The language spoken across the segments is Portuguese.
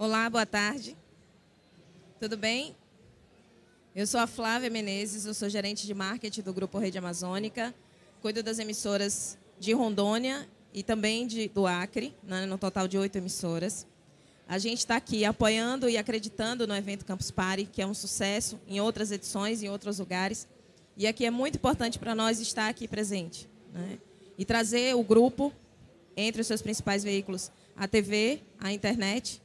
Olá, boa tarde. Tudo bem? Eu sou a Flávia Menezes, eu sou gerente de marketing do Grupo Rede Amazônica, cuido das emissoras de Rondônia e também de, do Acre, né, no total de oito emissoras. A gente está aqui apoiando e acreditando no evento Campus Party, que é um sucesso em outras edições, em outros lugares. E aqui é muito importante para nós estar aqui presente né, e trazer o grupo entre os seus principais veículos, a TV, a internet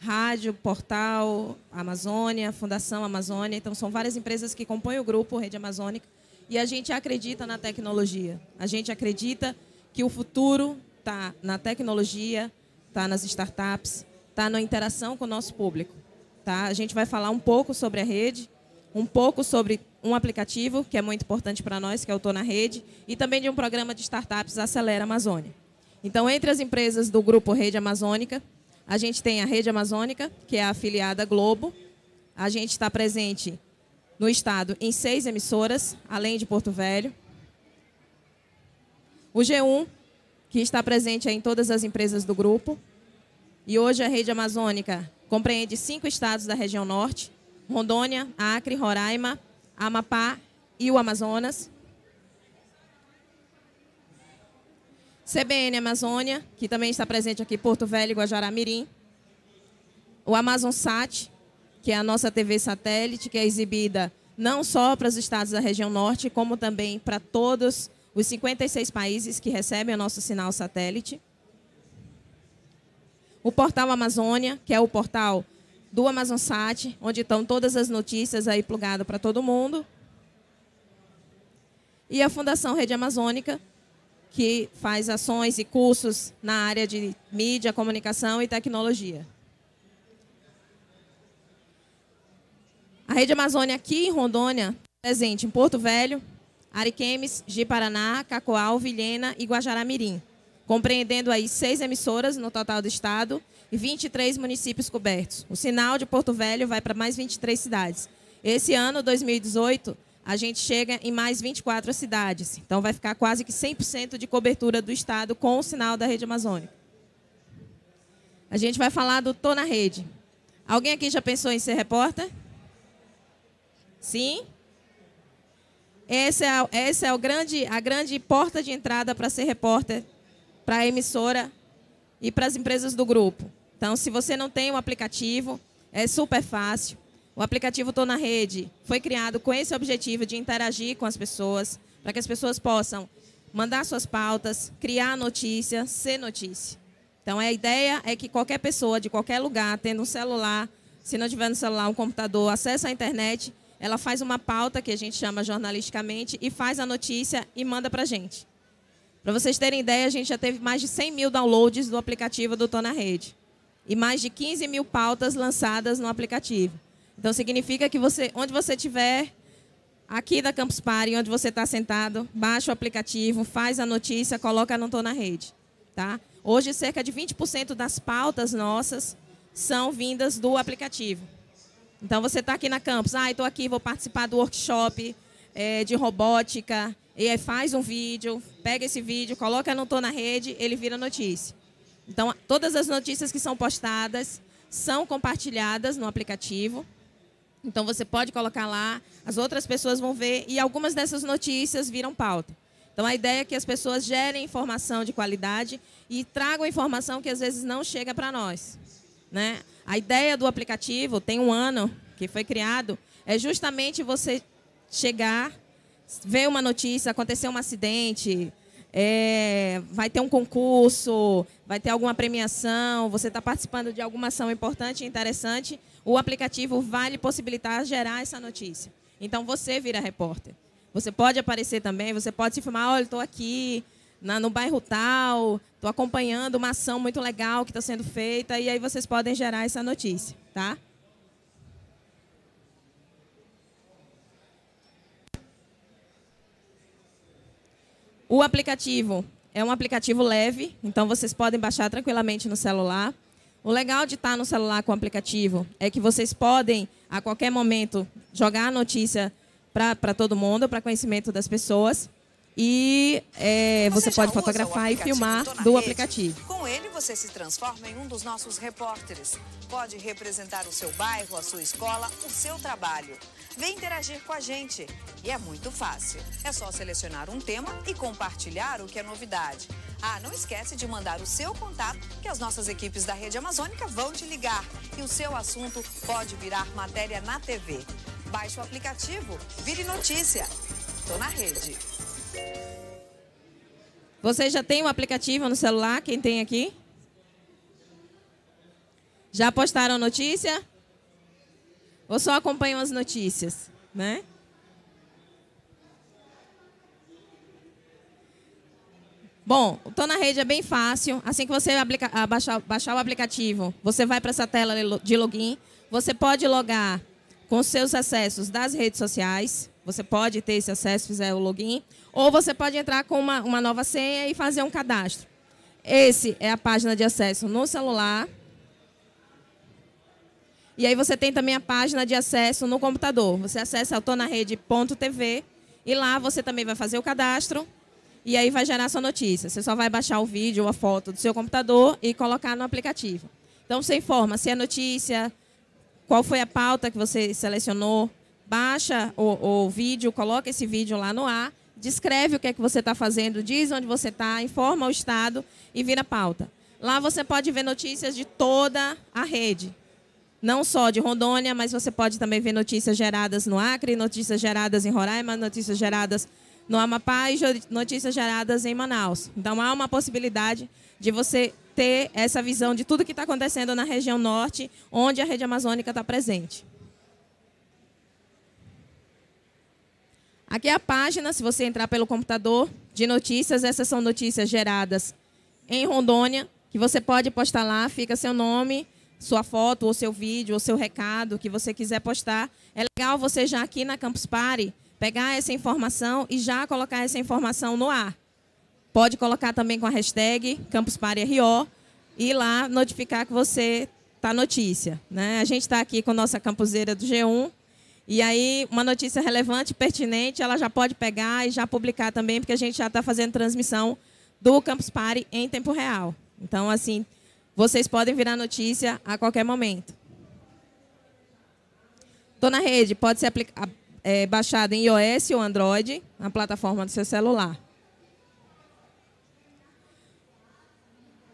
rádio, portal, Amazônia, Fundação Amazônia. Então, são várias empresas que compõem o grupo Rede Amazônica. E a gente acredita na tecnologia. A gente acredita que o futuro está na tecnologia, está nas startups, está na interação com o nosso público. Tá? A gente vai falar um pouco sobre a rede, um pouco sobre um aplicativo que é muito importante para nós, que é o Tô na Rede, e também de um programa de startups Acelera Amazônia. Então, entre as empresas do grupo Rede Amazônica, a gente tem a Rede Amazônica, que é a afiliada Globo. A gente está presente no estado em seis emissoras, além de Porto Velho. O G1, que está presente em todas as empresas do grupo. E hoje a rede amazônica compreende cinco estados da região norte: Rondônia, Acre, Roraima, Amapá e o Amazonas. CBN Amazônia, que também está presente aqui, Porto Velho e Guajará Mirim. O Amazon Sat, que é a nossa TV satélite, que é exibida não só para os estados da região norte, como também para todos os 56 países que recebem o nosso sinal satélite. O portal Amazônia, que é o portal do AmazonSat, onde estão todas as notícias aí plugadas para todo mundo. E a Fundação Rede Amazônica, que faz ações e cursos na área de mídia, comunicação e tecnologia. A Rede Amazônia aqui em Rondônia, presente em Porto Velho, Ariquemes, Ji-Paraná, Cacoal, Vilhena e Guajará-Mirim, compreendendo aí seis emissoras no total do estado e 23 municípios cobertos. O sinal de Porto Velho vai para mais 23 cidades. Esse ano, 2018, a gente chega em mais 24 cidades. Então, vai ficar quase que 100% de cobertura do Estado com o sinal da rede amazônica. A gente vai falar do Tô na Rede. Alguém aqui já pensou em ser repórter? Sim? Esse é, é o grande, a grande porta de entrada para ser repórter para a emissora e para as empresas do grupo. Então, se você não tem o um aplicativo, é super fácil. O aplicativo Tô na Rede foi criado com esse objetivo de interagir com as pessoas, para que as pessoas possam mandar suas pautas, criar notícia, ser notícia. Então, a ideia é que qualquer pessoa, de qualquer lugar, tendo um celular, se não tiver no celular um computador, acessa a internet, ela faz uma pauta, que a gente chama jornalisticamente, e faz a notícia e manda para a gente. Para vocês terem ideia, a gente já teve mais de 100 mil downloads do aplicativo do Tô na Rede. E mais de 15 mil pautas lançadas no aplicativo. Então significa que você, onde você estiver, aqui da Campus Party, onde você está sentado, baixa o aplicativo, faz a notícia, coloca Não Tô na Rede. Tá? Hoje, cerca de 20% das pautas nossas são vindas do aplicativo. Então, você está aqui na Campus, ah, estou aqui, vou participar do workshop é, de robótica, e aí faz um vídeo, pega esse vídeo, coloca Não Tô na Rede, ele vira notícia. Então, todas as notícias que são postadas são compartilhadas no aplicativo, então você pode colocar lá, as outras pessoas vão ver e algumas dessas notícias viram pauta. Então a ideia é que as pessoas gerem informação de qualidade e tragam informação que às vezes não chega para nós. Né? A ideia do aplicativo, tem um ano que foi criado, é justamente você chegar, ver uma notícia, aconteceu um acidente, é, vai ter um concurso, vai ter alguma premiação, você está participando de alguma ação importante e interessante, o aplicativo vai lhe possibilitar gerar essa notícia. Então você vira repórter. Você pode aparecer também, você pode se filmar, olha, estou aqui na, no bairro tal, estou acompanhando uma ação muito legal que está sendo feita, e aí vocês podem gerar essa notícia, tá? O aplicativo é um aplicativo leve, então vocês podem baixar tranquilamente no celular. O legal de estar no celular com o aplicativo é que vocês podem, a qualquer momento, jogar a notícia para todo mundo, para conhecimento das pessoas. E é, você, você pode fotografar e filmar do rede. aplicativo. Com ele, você se transforma em um dos nossos repórteres. Pode representar o seu bairro, a sua escola, o seu trabalho. Vem interagir com a gente. E é muito fácil. É só selecionar um tema e compartilhar o que é novidade. Ah, não esquece de mandar o seu contato, que as nossas equipes da Rede Amazônica vão te ligar. E o seu assunto pode virar matéria na TV. Baixe o aplicativo, vire notícia. Tô na rede. Você já tem o um aplicativo no celular? Quem tem aqui? Já postaram notícia? Ou só acompanham as notícias, né? Bom, o Tô na Rede é bem fácil. Assim que você aplica, ah, baixar, baixar o aplicativo, você vai para essa tela de login. Você pode logar com seus acessos das redes sociais. Você pode ter esse acesso, fizer o login. Ou você pode entrar com uma, uma nova senha e fazer um cadastro. Esse é a página de acesso no celular. E aí você tem também a página de acesso no computador. Você acessa autonarede.tv e lá você também vai fazer o cadastro e aí vai gerar sua notícia. Você só vai baixar o vídeo ou a foto do seu computador e colocar no aplicativo. Então você informa se é notícia, qual foi a pauta que você selecionou, baixa o, o vídeo, coloca esse vídeo lá no ar, descreve o que é que você está fazendo, diz onde você está, informa o estado e vira pauta. Lá você pode ver notícias de toda a rede não só de Rondônia, mas você pode também ver notícias geradas no Acre, notícias geradas em Roraima, notícias geradas no Amapá e notícias geradas em Manaus. Então há uma possibilidade de você ter essa visão de tudo que está acontecendo na região norte, onde a rede amazônica está presente. Aqui é a página, se você entrar pelo computador, de notícias. Essas são notícias geradas em Rondônia, que você pode postar lá, fica seu nome sua foto, ou seu vídeo, ou seu recado que você quiser postar. É legal você já aqui na Campus Party pegar essa informação e já colocar essa informação no ar. Pode colocar também com a hashtag Campus Party RO e lá notificar que você está notícia. Né? A gente está aqui com nossa campuseira do G1 e aí uma notícia relevante, pertinente, ela já pode pegar e já publicar também, porque a gente já está fazendo transmissão do Campus Party em tempo real. Então, assim, vocês podem virar notícia a qualquer momento. Estou na rede, pode ser é, baixada em iOS ou Android, na plataforma do seu celular.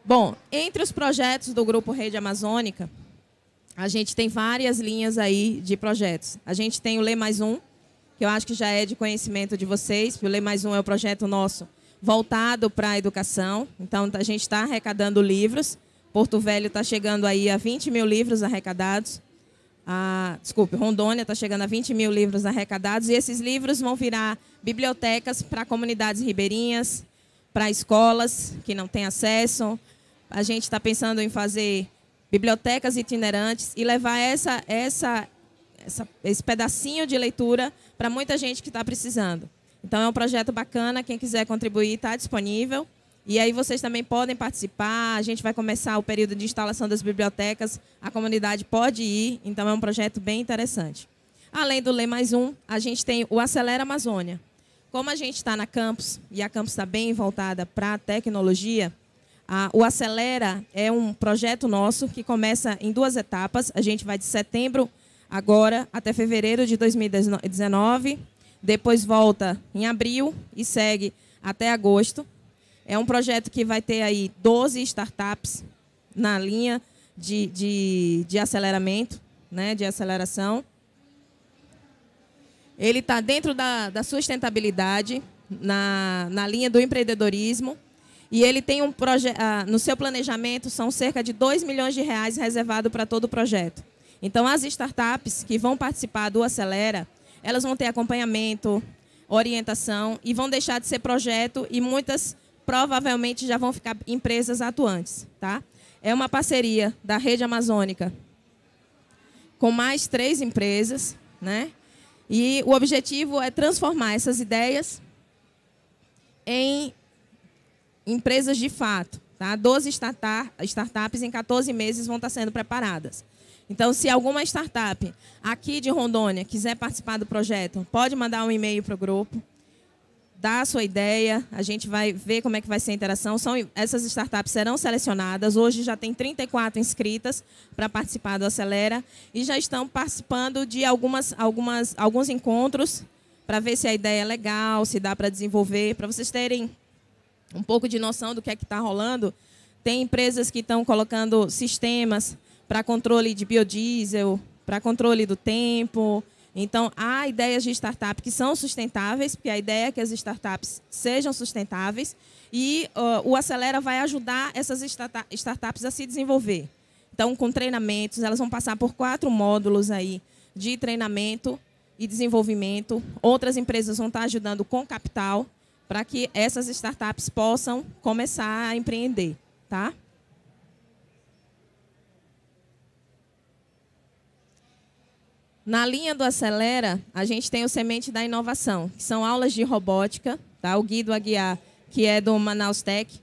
Bom, entre os projetos do Grupo Rede Amazônica, a gente tem várias linhas aí de projetos. A gente tem o Lê Mais Um, que eu acho que já é de conhecimento de vocês. O Lê Mais Um é o projeto nosso voltado para a educação. Então, a gente está arrecadando livros Porto Velho está chegando aí a 20 mil livros arrecadados. Ah, desculpe, Rondônia está chegando a 20 mil livros arrecadados. E esses livros vão virar bibliotecas para comunidades ribeirinhas, para escolas que não têm acesso. A gente está pensando em fazer bibliotecas itinerantes e levar essa, essa, essa esse pedacinho de leitura para muita gente que está precisando. Então, é um projeto bacana. Quem quiser contribuir, está disponível. E aí vocês também podem participar. A gente vai começar o período de instalação das bibliotecas. A comunidade pode ir, então é um projeto bem interessante. Além do Lê Mais Um, a gente tem o Acelera Amazônia. Como a gente está na Campus, e a Campus está bem voltada para a tecnologia, o Acelera é um projeto nosso que começa em duas etapas. A gente vai de setembro agora até fevereiro de 2019, depois volta em abril e segue até agosto. É um projeto que vai ter aí 12 startups na linha de, de, de aceleramento, né, de aceleração. Ele está dentro da, da sustentabilidade, na, na linha do empreendedorismo. E ele tem um projeto. Ah, no seu planejamento, são cerca de 2 milhões de reais reservado para todo o projeto. Então, as startups que vão participar do Acelera, elas vão ter acompanhamento, orientação e vão deixar de ser projeto e muitas provavelmente já vão ficar empresas atuantes. Tá? É uma parceria da rede amazônica com mais três empresas. Né? E o objetivo é transformar essas ideias em empresas de fato. Tá? 12 startups em 14 meses vão estar sendo preparadas. Então, se alguma startup aqui de Rondônia quiser participar do projeto, pode mandar um e-mail para o grupo dá a sua ideia, a gente vai ver como é que vai ser a interação. São, essas startups serão selecionadas. Hoje já tem 34 inscritas para participar do Acelera e já estão participando de algumas, algumas, alguns encontros para ver se a ideia é legal, se dá para desenvolver, para vocês terem um pouco de noção do que é que está rolando. Tem empresas que estão colocando sistemas para controle de biodiesel, para controle do tempo, então, há ideias de startup que são sustentáveis, porque a ideia é que as startups sejam sustentáveis, e uh, o Acelera vai ajudar essas startups a se desenvolver. Então, com treinamentos, elas vão passar por quatro módulos aí de treinamento e desenvolvimento. Outras empresas vão estar ajudando com capital para que essas startups possam começar a empreender, tá? Na linha do Acelera, a gente tem o Semente da Inovação, que são aulas de robótica, tá? O Guido Aguiar, que é do Manaus Tech,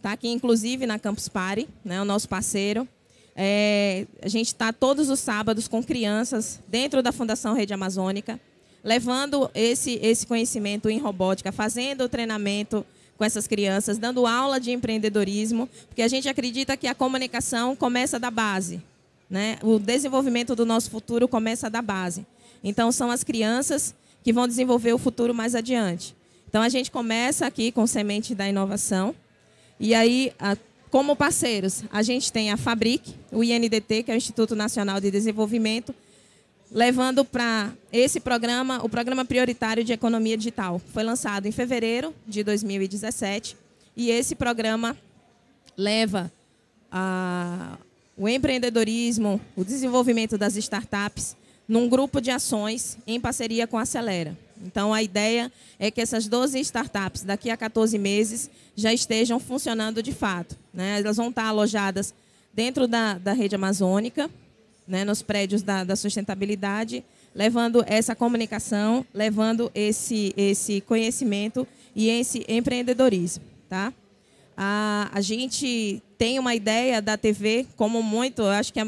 tá aqui inclusive na Campus Party, né, o nosso parceiro. É, a gente está todos os sábados com crianças dentro da Fundação Rede Amazônica, levando esse, esse conhecimento em robótica, fazendo o treinamento com essas crianças, dando aula de empreendedorismo, porque a gente acredita que a comunicação começa da base, né? O desenvolvimento do nosso futuro começa da base. Então, são as crianças que vão desenvolver o futuro mais adiante. Então, a gente começa aqui com Semente da Inovação. E aí, como parceiros, a gente tem a Fabric, o INDT, que é o Instituto Nacional de Desenvolvimento, levando para esse programa o Programa Prioritário de Economia Digital. Foi lançado em fevereiro de 2017. E esse programa leva a o empreendedorismo, o desenvolvimento das startups, num grupo de ações em parceria com a Acelera. Então, a ideia é que essas 12 startups, daqui a 14 meses, já estejam funcionando de fato. Né? Elas vão estar alojadas dentro da, da rede amazônica, né? nos prédios da, da sustentabilidade, levando essa comunicação, levando esse, esse conhecimento e esse empreendedorismo. Tá? A, a gente tem uma ideia da TV, como muito, acho que a,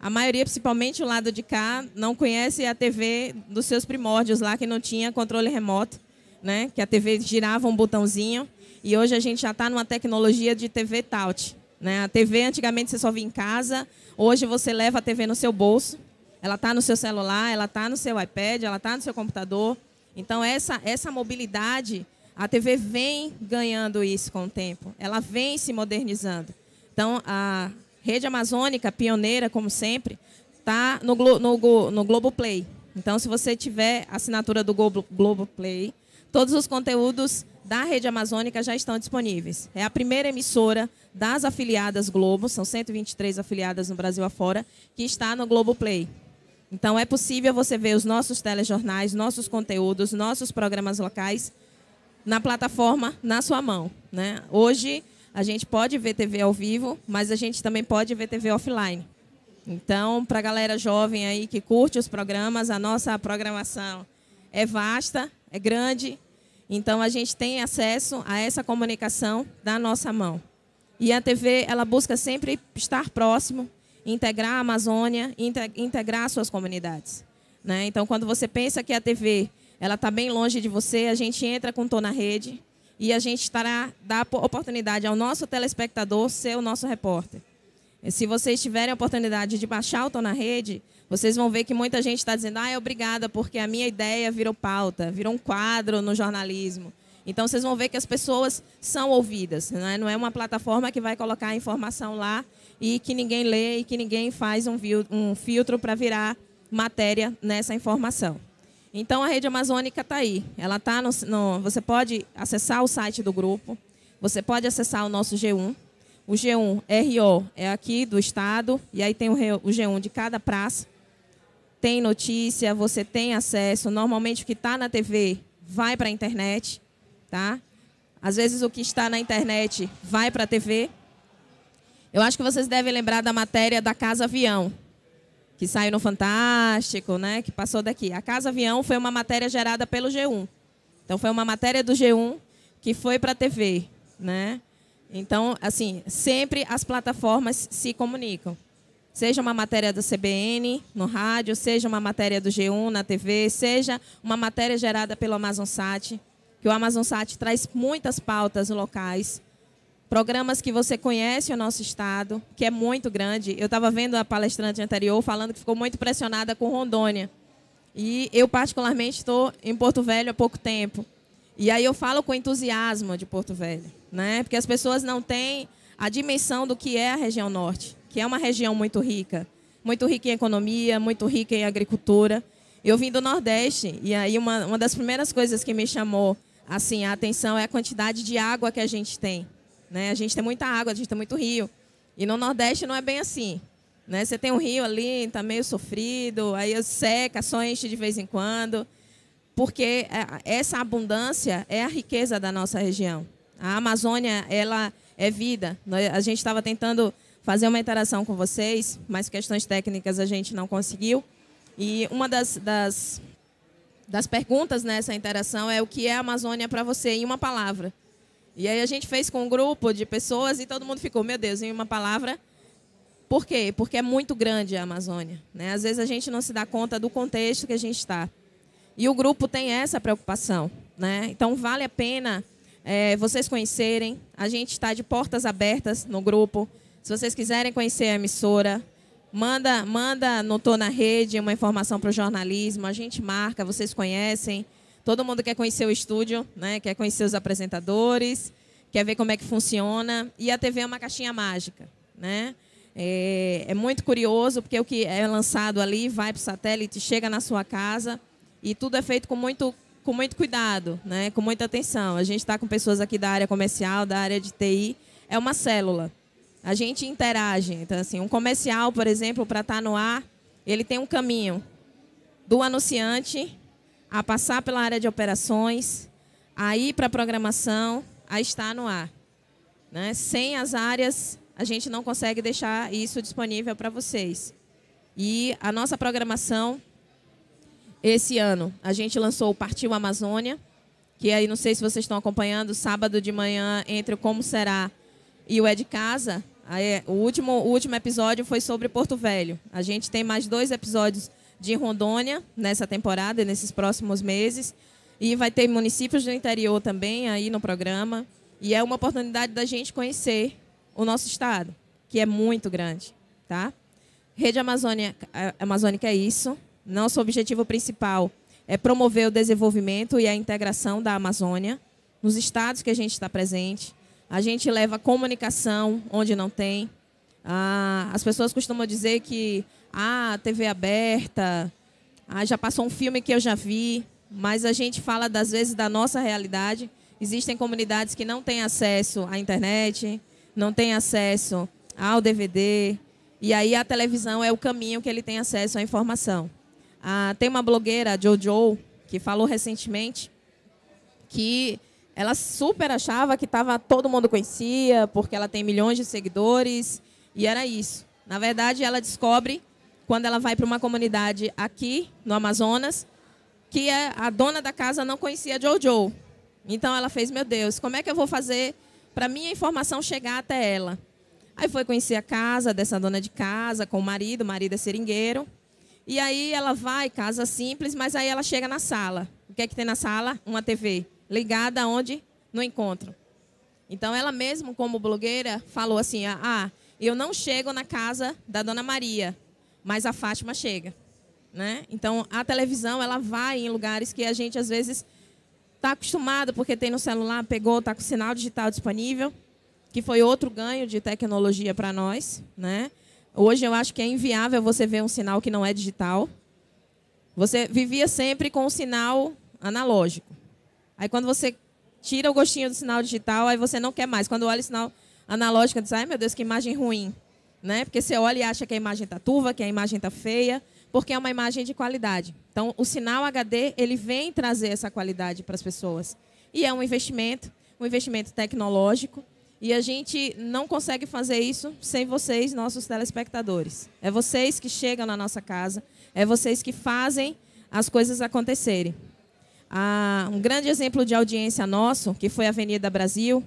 a maioria, principalmente o lado de cá, não conhece a TV dos seus primórdios lá, que não tinha controle remoto, né? que a TV girava um botãozinho. E hoje a gente já está numa tecnologia de TV Taut. Né? A TV, antigamente, você só via em casa. Hoje você leva a TV no seu bolso. Ela está no seu celular, ela está no seu iPad, ela está no seu computador. Então, essa, essa mobilidade a TV vem ganhando isso com o tempo, ela vem se modernizando. Então, a rede amazônica, pioneira, como sempre, está no, Glo no, no Globoplay. Então, se você tiver assinatura do Globo, Globoplay, todos os conteúdos da rede amazônica já estão disponíveis. É a primeira emissora das afiliadas Globo, são 123 afiliadas no Brasil afora, que está no Globoplay. Então, é possível você ver os nossos telejornais, nossos conteúdos, nossos programas locais na plataforma na sua mão. Né? Hoje a gente pode ver TV ao vivo, mas a gente também pode ver TV offline. Então, para a galera jovem aí que curte os programas, a nossa programação é vasta, é grande. Então, a gente tem acesso a essa comunicação da nossa mão. E a TV, ela busca sempre estar próximo, integrar a Amazônia, integrar suas comunidades. Né? Então, quando você pensa que a TV ela está bem longe de você, a gente entra com o na rede e a gente estará dá oportunidade ao nosso telespectador ser o nosso repórter. E se vocês tiverem a oportunidade de baixar o Tô na Rede, vocês vão ver que muita gente está dizendo: ah, obrigada, porque a minha ideia virou pauta, virou um quadro no jornalismo. Então vocês vão ver que as pessoas são ouvidas, não é, não é uma plataforma que vai colocar a informação lá e que ninguém lê e que ninguém faz um, um filtro para virar matéria nessa informação. Então, a rede amazônica está aí. Ela está no, no, Você pode acessar o site do grupo, você pode acessar o nosso G1. O G1 RO é aqui do Estado, e aí tem o G1 de cada praça. Tem notícia, você tem acesso. Normalmente, o que está na TV vai para a internet. Tá? Às vezes, o que está na internet vai para a TV. Eu acho que vocês devem lembrar da matéria da Casa Avião, que saiu no Fantástico, né, que passou daqui. A Casa Avião foi uma matéria gerada pelo G1. Então foi uma matéria do G1 que foi para a TV, né? Então, assim, sempre as plataformas se comunicam. Seja uma matéria do CBN no rádio, seja uma matéria do G1 na TV, seja uma matéria gerada pelo Amazon Sat, que o Amazon Sat traz muitas pautas locais programas que você conhece o nosso estado, que é muito grande. Eu estava vendo a palestrante anterior falando que ficou muito pressionada com Rondônia. E eu, particularmente, estou em Porto Velho há pouco tempo. E aí eu falo com entusiasmo de Porto Velho, né? porque as pessoas não têm a dimensão do que é a região norte, que é uma região muito rica. Muito rica em economia, muito rica em agricultura. Eu vim do Nordeste, e aí uma, uma das primeiras coisas que me chamou assim, a atenção é a quantidade de água que a gente tem. Né? A gente tem muita água, a gente tem muito rio. E no Nordeste não é bem assim. Né? Você tem um rio ali, está meio sofrido, aí seca, só enche de vez em quando. Porque é, essa abundância é a riqueza da nossa região. A Amazônia, ela é vida. A gente estava tentando fazer uma interação com vocês, mas questões técnicas a gente não conseguiu. E uma das, das, das perguntas nessa interação é o que é a Amazônia para você, em uma palavra. E aí a gente fez com um grupo de pessoas e todo mundo ficou, meu Deus, em uma palavra. Por quê? Porque é muito grande a Amazônia. Né? Às vezes a gente não se dá conta do contexto que a gente está. E o grupo tem essa preocupação. Né? Então, vale a pena é, vocês conhecerem. A gente está de portas abertas no grupo. Se vocês quiserem conhecer a emissora, manda, manda no Tô na Rede uma informação para o jornalismo. A gente marca, vocês conhecem. Todo mundo quer conhecer o estúdio, né? quer conhecer os apresentadores, quer ver como é que funciona. E a TV é uma caixinha mágica. Né? É, é muito curioso, porque o que é lançado ali vai para o satélite, chega na sua casa e tudo é feito com muito, com muito cuidado, né? com muita atenção. A gente está com pessoas aqui da área comercial, da área de TI. É uma célula. A gente interage. Então, assim, um comercial, por exemplo, para estar tá no ar, ele tem um caminho do anunciante a passar pela área de operações, a ir para a programação, a estar no ar. Né? Sem as áreas, a gente não consegue deixar isso disponível para vocês. E a nossa programação, esse ano, a gente lançou o Partiu Amazônia, que aí não sei se vocês estão acompanhando, sábado de manhã, entre o Como Será e o É de Casa, o último, o último episódio foi sobre Porto Velho. A gente tem mais dois episódios de Rondônia nessa temporada, nesses próximos meses. E vai ter municípios do interior também aí no programa. E é uma oportunidade da gente conhecer o nosso estado, que é muito grande, tá? Rede Amazônia, Amazônica é isso. Nosso objetivo principal é promover o desenvolvimento e a integração da Amazônia nos estados que a gente está presente. A gente leva comunicação onde não tem. Ah, as pessoas costumam dizer que ah, TV aberta, ah, já passou um filme que eu já vi, mas a gente fala das vezes da nossa realidade. Existem comunidades que não têm acesso à internet, não têm acesso ao DVD, e aí a televisão é o caminho que ele tem acesso à informação. Ah, tem uma blogueira, Jojo, que falou recentemente que ela super achava que tava, todo mundo conhecia, porque ela tem milhões de seguidores, e era isso. Na verdade, ela descobre quando ela vai para uma comunidade aqui no Amazonas, que é, a dona da casa não conhecia Jojo. Então ela fez, meu Deus, como é que eu vou fazer para minha informação chegar até ela? Aí foi conhecer a casa dessa dona de casa com o marido, o marido é seringueiro. E aí ela vai, casa simples, mas aí ela chega na sala. O que é que tem na sala? Uma TV ligada onde? No encontro. Então ela mesmo como blogueira falou assim: "Ah, eu não chego na casa da dona Maria, mas a Fátima chega, né? Então a televisão ela vai em lugares que a gente às vezes está acostumado porque tem no celular, pegou, está com sinal digital disponível, que foi outro ganho de tecnologia para nós, né? Hoje eu acho que é inviável você ver um sinal que não é digital. Você vivia sempre com o um sinal analógico. Aí quando você tira o gostinho do sinal digital, aí você não quer mais. Quando olha o sinal analógico, diz: "Ai, meu Deus, que imagem ruim" né? Porque você olha e acha que a imagem está turva, que a imagem está feia, porque é uma imagem de qualidade. Então, o sinal HD ele vem trazer essa qualidade para as pessoas. E é um investimento, um investimento tecnológico. E a gente não consegue fazer isso sem vocês, nossos telespectadores. É vocês que chegam na nossa casa, é vocês que fazem as coisas acontecerem. Ah, um grande exemplo de audiência nosso, que foi a Avenida Brasil.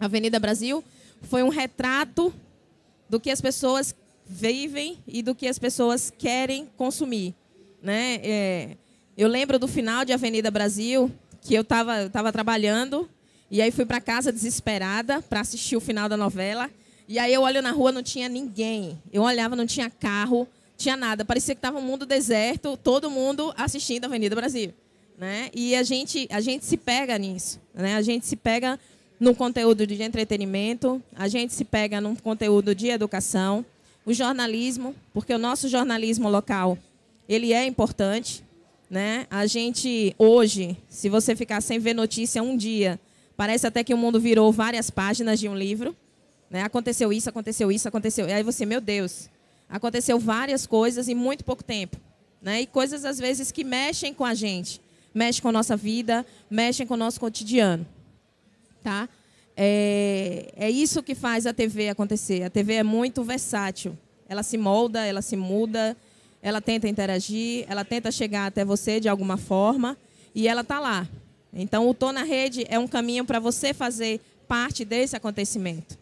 A Avenida Brasil foi um retrato do que as pessoas vivem e do que as pessoas querem consumir. Né? É, eu lembro do final de Avenida Brasil, que eu estava tava trabalhando, e aí fui para casa desesperada para assistir o final da novela. E aí eu olho na rua, não tinha ninguém. Eu olhava, não tinha carro, tinha nada. Parecia que estava um mundo deserto, todo mundo assistindo Avenida Brasil. Né? E a gente, a gente se pega nisso. Né? A gente se pega num conteúdo de entretenimento, a gente se pega num conteúdo de educação, o jornalismo, porque o nosso jornalismo local, ele é importante, né? A gente hoje, se você ficar sem ver notícia um dia, parece até que o mundo virou várias páginas de um livro, né? Aconteceu isso, aconteceu isso, aconteceu. E aí você, meu Deus, aconteceu várias coisas em muito pouco tempo, né? E coisas às vezes que mexem com a gente, mexem com a nossa vida, mexem com o nosso cotidiano. Tá? É, é isso que faz a TV acontecer. A TV é muito versátil. Ela se molda, ela se muda, ela tenta interagir, ela tenta chegar até você de alguma forma e ela está lá. Então, o Tô na Rede é um caminho para você fazer parte desse acontecimento.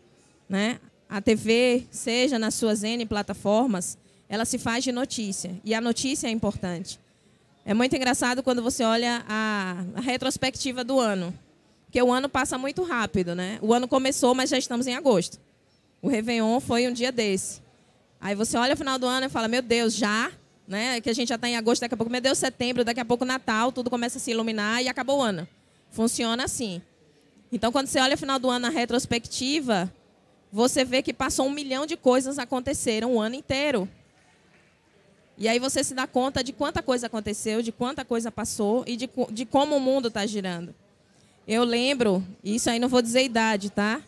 Né? A TV, seja nas suas N plataformas, ela se faz de notícia. E a notícia é importante. É muito engraçado quando você olha a, a retrospectiva do ano. Porque o ano passa muito rápido, né? O ano começou, mas já estamos em agosto. O Réveillon foi um dia desse. Aí você olha o final do ano e fala, meu Deus, já? Né? Que a gente já está em agosto, daqui a pouco, meu Deus, setembro, daqui a pouco Natal, tudo começa a se iluminar e acabou o ano. Funciona assim. Então, quando você olha o final do ano na retrospectiva, você vê que passou um milhão de coisas aconteceram o ano inteiro. E aí você se dá conta de quanta coisa aconteceu, de quanta coisa passou e de, de como o mundo está girando. Eu lembro, isso aí não vou dizer idade, tá?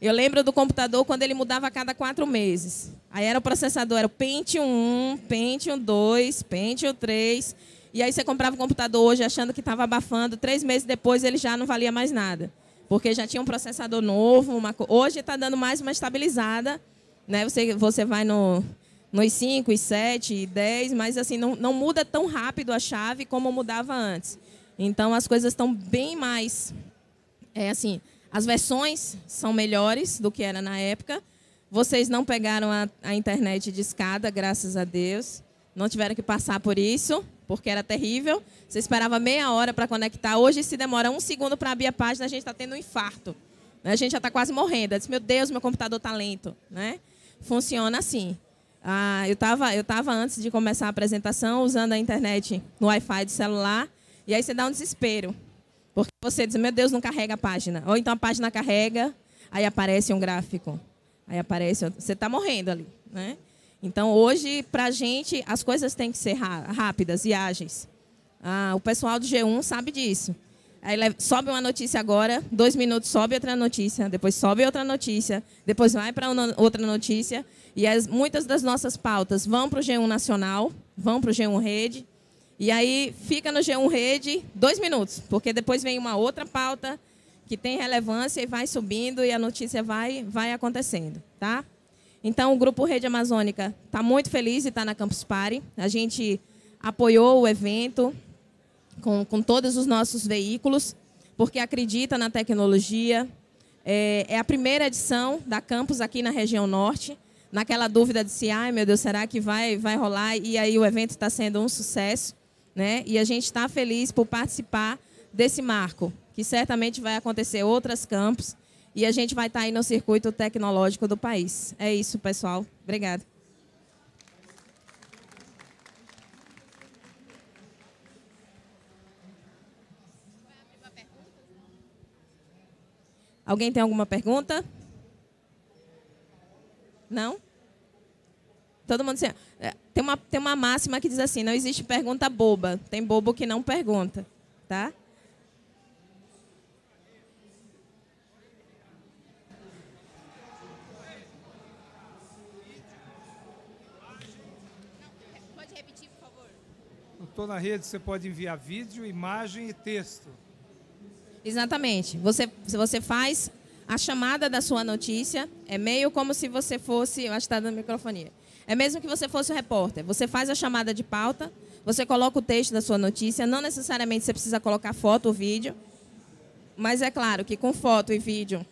Eu lembro do computador quando ele mudava a cada quatro meses. Aí era o processador, era o Pentium 1, Pentium 2, Pentium 3. E aí você comprava o computador hoje achando que estava abafando. Três meses depois ele já não valia mais nada. Porque já tinha um processador novo. Uma... Hoje está dando mais uma estabilizada. Né? Você, você vai no, nos 5, 7, 10, mas assim, não, não muda tão rápido a chave como mudava antes. Então as coisas estão bem mais é assim, as versões são melhores do que era na época. Vocês não pegaram a, a internet de escada, graças a Deus. Não tiveram que passar por isso, porque era terrível. Você esperava meia hora para conectar. Hoje, se demora um segundo para abrir a página, a gente está tendo um infarto. Né? A gente já está quase morrendo. Eu disse, meu Deus, meu computador está lento. Né? Funciona assim. Ah, eu estava eu tava, antes de começar a apresentação, usando a internet no Wi-Fi do celular. E aí você dá um desespero. Porque você diz, meu Deus, não carrega a página. Ou então a página carrega, aí aparece um gráfico. Aí aparece, você está morrendo ali, né? Então, hoje, para a gente, as coisas têm que ser rápidas e ágeis. Ah, o pessoal do G1 sabe disso. Aí sobe uma notícia agora, dois minutos sobe outra notícia, depois sobe outra notícia, depois vai para outra notícia. E as, muitas das nossas pautas vão para o G1 Nacional, vão para o G1 Rede, e aí fica no G1 Rede dois minutos, porque depois vem uma outra pauta que tem relevância e vai subindo e a notícia vai, vai acontecendo, tá? Então, o Grupo Rede Amazônica está muito feliz de estar tá na Campus Party. A gente apoiou o evento com, com todos os nossos veículos, porque acredita na tecnologia. É, é a primeira edição da Campus aqui na região norte. Naquela dúvida de se, ai meu Deus, será que vai, vai rolar? E aí o evento está sendo um sucesso né? E a gente está feliz por participar desse marco, que certamente vai acontecer outras campos e a gente vai estar tá aí no circuito tecnológico do país. É isso, pessoal. Obrigada. Alguém tem alguma pergunta? Não? Todo mundo assim, é, tem uma, tem uma máxima que diz assim, não existe pergunta boba, tem bobo que não pergunta, tá? Pode repetir, por favor. No na Rede você pode enviar vídeo, imagem e texto. Exatamente. Você, você faz a chamada da sua notícia, é meio como se você fosse... Eu acho que está dando microfonia é mesmo que você fosse um repórter. Você faz a chamada de pauta, você coloca o texto da sua notícia, não necessariamente você precisa colocar foto ou vídeo, mas é claro que com foto e vídeo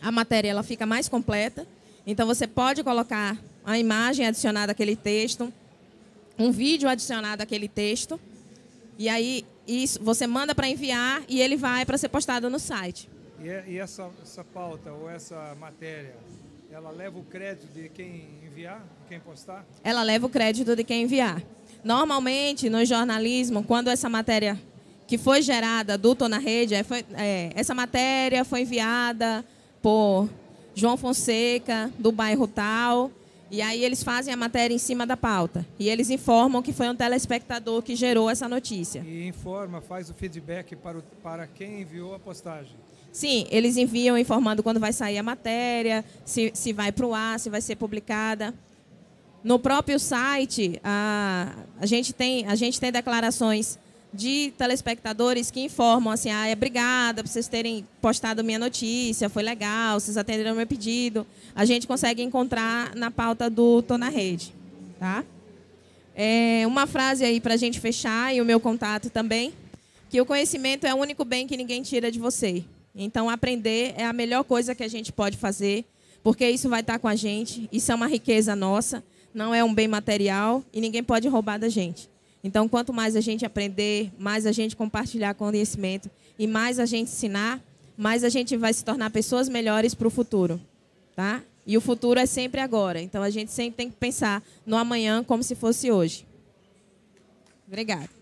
a matéria ela fica mais completa. Então você pode colocar a imagem adicionada àquele texto, um vídeo adicionado àquele texto, e aí isso você manda para enviar e ele vai para ser postado no site. É, e, essa, essa pauta ou essa matéria, ela leva o crédito de quem enviar, de quem postar? Ela leva o crédito de quem enviar. Normalmente, no jornalismo, quando essa matéria que foi gerada adulto na Rede, é, foi, é, essa matéria foi enviada por João Fonseca, do bairro tal, e aí eles fazem a matéria em cima da pauta. E eles informam que foi um telespectador que gerou essa notícia. E informa, faz o feedback para, o, para quem enviou a postagem. Sim, eles enviam informando quando vai sair a matéria, se, se vai para o ar, se vai ser publicada. No próprio site, a, a, gente tem, a gente tem declarações de telespectadores que informam assim, ah, é obrigada por vocês terem postado minha notícia, foi legal, vocês atenderam meu pedido. A gente consegue encontrar na pauta do Tô na Rede. Tá? É, uma frase aí para a gente fechar e o meu contato também, que o conhecimento é o único bem que ninguém tira de você. Então, aprender é a melhor coisa que a gente pode fazer, porque isso vai estar com a gente, isso é uma riqueza nossa, não é um bem material e ninguém pode roubar da gente. Então, quanto mais a gente aprender, mais a gente compartilhar conhecimento e mais a gente ensinar, mais a gente vai se tornar pessoas melhores para o futuro, tá? E o futuro é sempre agora. Então, a gente sempre tem que pensar no amanhã como se fosse hoje. Obrigada.